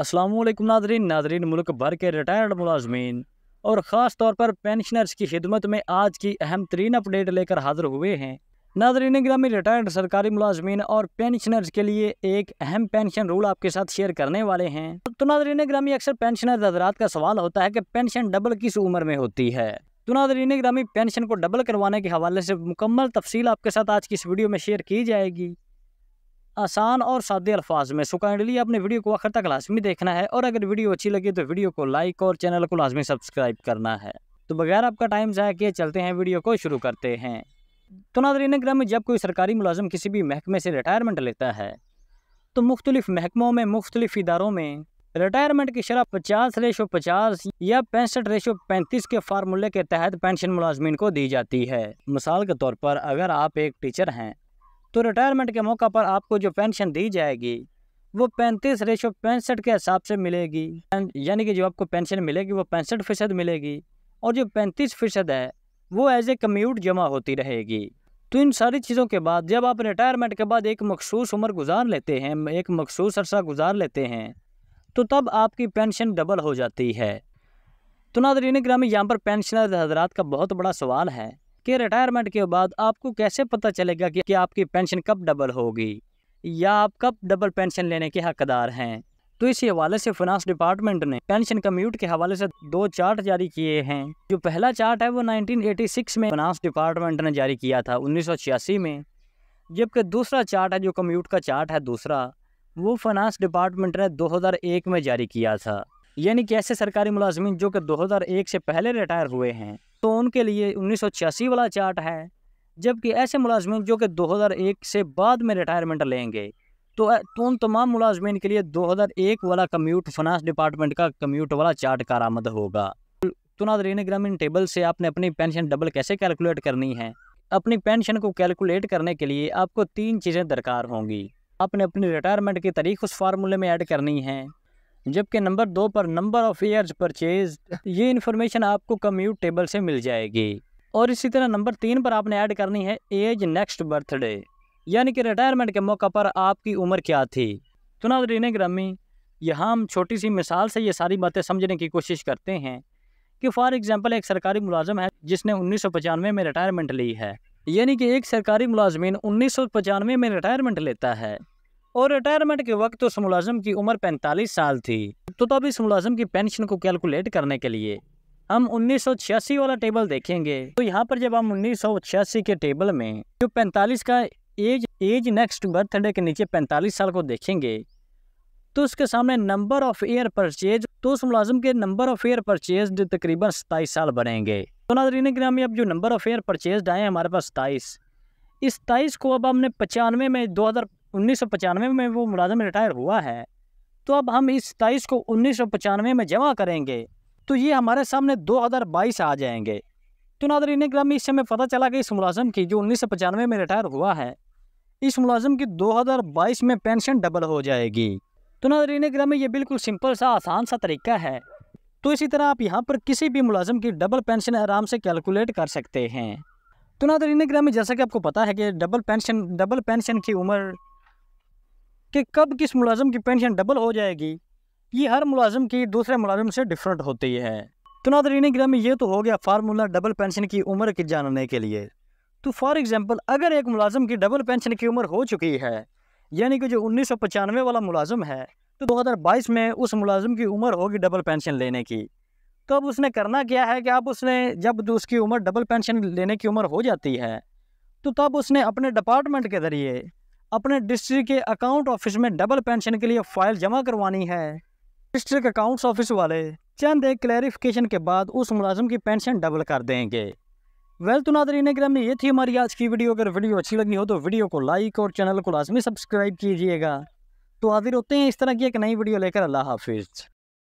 Aslam Nadreen Nadreen मुल्क भर के रिटायर्ड मुलाजमीन और ख़ास तौर पर पेंशनर्स की खिदमत में आज की अहम तरीन अपडेट लेकर हाजिर हुए हैं नादरीन ग्रामीण रिटायर्ड सरकारी मुलाजमीन और पेंशनर्स के लिए एक अहम पेंशन रूल आपके साथ शेयर करने वाले हैं तो नादरीन ग्रामी अक्सर पेंशनर हजरात का सवाल होता है कि पेंशन डबल किस उम्र में होती है तो नादरीन ग्रामी पेंशन को डबल करवाने के हवाले से मुकम्मल तफसील आपके साथ आज की इस वीडियो में शेयर की जाएगी आसान और सादे अल्फाज में सो काइंडली आपने वीडियो को आखिर तक लाजमी देखना है और अगर वीडियो अच्छी लगी तो वीडियो को लाइक और चैनल को लाजमी सब्सक्राइब करना है तो बगैर आपका टाइम ज़ाया किए चलते हैं वीडियो को शुरू करते हैं तो नादरीन ग्रह में जब कोई सरकारी मुलाजम किसी भी महकमे से रिटायरमेंट लेता है तो मुख्तलिफ़ महकमों में मुख्तलिफ़ इदारों में रिटायरमेंट की शराब पचास रेशो पचास या पैंसठ रेशो पैंतीस के फार्मूले के तहत पेंशन मुलाजमीन को दी जाती है मिसाल के तौर पर अगर आप एक टीचर हैं तो रिटायरमेंट के मौका पर आपको जो पेंशन दी जाएगी वो पैंतीस रेशो पैंसठ के हिसाब से मिलेगी यानी कि जो आपको पेंशन मिलेगी वो पैंसठ फ़ीसद मिलेगी और जो पैंतीस फ़ीसद है वो एज ए कम्यूट जमा होती रहेगी तो इन सारी चीज़ों के बाद जब आप रिटायरमेंट के बाद एक मखसूस उम्र गुजार लेते हैं एक मखसूस अरसा गुजार लेते हैं तो तब आपकी पेंशन डबल हो जाती है तो नादरीन ग्रामीण यहाँ पर पेंशनर हजरात का बहुत बड़ा सवाल है कि रिटायरमेंट के बाद आपको कैसे पता चलेगा कि, कि आपकी पेंशन कब डबल होगी या आप कब डबल पेंशन लेने के हकदार हैं तो इस हवाले से फिनांस डिपार्टमेंट ने पेंशन कम्यूट के हवाले से दो चार्ट जारी किए हैं जो पहला चार्ट है वो 1986 में फिनांस डिपार्टमेंट ने जारी किया था उन्नीस में जबकि दूसरा चार्ट है जो कम्यूट का चार्ट है दूसरा वो फिनांस डिपार्टमेंट ने 2001 में जारी किया था यानी कि ऐसे सरकारी मुलाजमन जो कि 2001 से पहले रिटायर हुए हैं तो उनके लिए उन्नीस वाला चार्ट है जबकि ऐसे मुलाजमन जो कि 2001 से बाद में रिटायरमेंट लेंगे तो, तो उन तमाम मुलाजमन के लिए 2001 वाला कम्यूट फाइनेंस डिपार्टमेंट का कम्यूट वाला चार्ट कारामद होगा तो नादरीन ग्रामीण टेबल से आपने अपनी पेंशन डबल कैसे कैलकुलेट करनी है अपनी पेंशन को कैलकुलेट करने के लिए आपको तीन चीज़ें दरकार होंगी आपने अपनी रिटायरमेंट की तारीख उस फार्मूले में ऐड करनी है जबकि नंबर दो पर नंबर ऑफ ईयर्स परचेज ये इन्फॉर्मेशन आपको कम्यूट टेबल से मिल जाएगी और इसी तरह नंबर तीन पर आपने ऐड करनी है एज नेक्स्ट बर्थडे यानी कि रिटायरमेंट के मौका पर आपकी उम्र क्या थी तो रीने ग्रामी यहाँ हम छोटी सी मिसाल से ये सारी बातें समझने की कोशिश करते हैं कि फॉर एग्ज़ाम्पल एक सरकारी मुलाजम है जिसने उन्नीस सौ पचानवे में रिटायरमेंट ली है यानी कि एक सरकारी मुलाजमीन उन्नीस सौ पचानवे में रिटायरमेंट लेता है और रिटायरमेंट के वक्त उस तो मुलाजम की उम्र 45 साल थी तो तब इस मुलाजम की पेंशन को कैलकुलेट करने के लिए हम 1986 वाला टेबल देखेंगे तो यहाँ पर जब हम 1986 के टेबल में जो 45 का एज एज नेक्स्ट बर्थडे के नीचे 45 साल को देखेंगे तो उसके सामने नंबर ऑफ एयर परचेज तो उस मुलाजम के नंबर ऑफ एयर परचेज तकरीबन सताईस साल बनेंगे तो नादरीन ग्रामी अब जो नंबर ऑफ एयर परचेज आए हैं हमारे पास सताईस इस सताईस को अब हमने पचानवे में 2005 उन्नीस में वो मुलाजम रिटायर हुआ है तो अब हम इस सताईस को उन्नीस में जमा करेंगे तो ये हमारे सामने 2022 आ जाएंगे तो नादरीन ग्राम इस समय पता चला कि इस मुलाजम की जो उन्नीस में रिटायर हुआ है इस मुलाजम की 2022 में पेंशन डबल हो जाएगी तो नादरीन ग्राम ये बिल्कुल सिंपल सा आसान सा तरीका है तो इसी तरह आप यहाँ पर किसी भी मुलाजम की डबल पेंशन आराम से कैलकुलेट कर सकते हैं तो नादरीन ग्राम जैसा कि आपको पता है कि डबल पेंशन डबल पेंशन की उम्र कि कब किस मुलाजम की पेंशन डबल हो जाएगी ये हर मुलाजम की दूसरे मुलाजम से डिफरेंट होती है तो नादरीन में ये तो हो गया फार्मूला डबल पेंशन की उम्र की जानने के लिए तो फॉर एग्ज़ाम्पल अगर एक मुलाजम की डबल पेंशन की उम्र हो चुकी है यानी कि जो उन्नीस सौ पचानवे वाला मुलाजम है तो 2022 में उस मुलाजम की उम्र होगी डबल पेंशन लेने की तो अब उसने करना क्या है कि अब उसने जब तो उसकी उम्र डबल पेंशन लेने की उम्र हो जाती है तो तब उसने अपने डिपार्टमेंट के ज़रिए अपने डिस्ट्रिक्ट के अकाउंट ऑफिस में डबल पेंशन के लिए फाइल जमा करवानी है डिस्ट्रिक्ट अकाउंट्स ऑफिस वाले चंद एक क्लैरिफिकेशन के बाद उस मुलाजिम की पेंशन डबल कर देंगे वेल तो ने ग्राम में ये थी हमारी आज की वीडियो अगर वीडियो अच्छी लगी हो तो वीडियो को लाइक और चैनल को लाजमी सब्सक्राइब कीजिएगा तो हाजिर होते हैं इस तरह की एक नई वीडियो लेकर अल्लाह हाफिज़